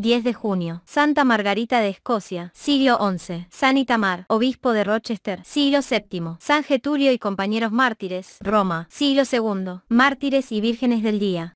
10 de junio. Santa Margarita de Escocia, siglo XI. San Itamar, obispo de Rochester, siglo VII. San Getulio y compañeros mártires, Roma, siglo II. Mártires y vírgenes del día.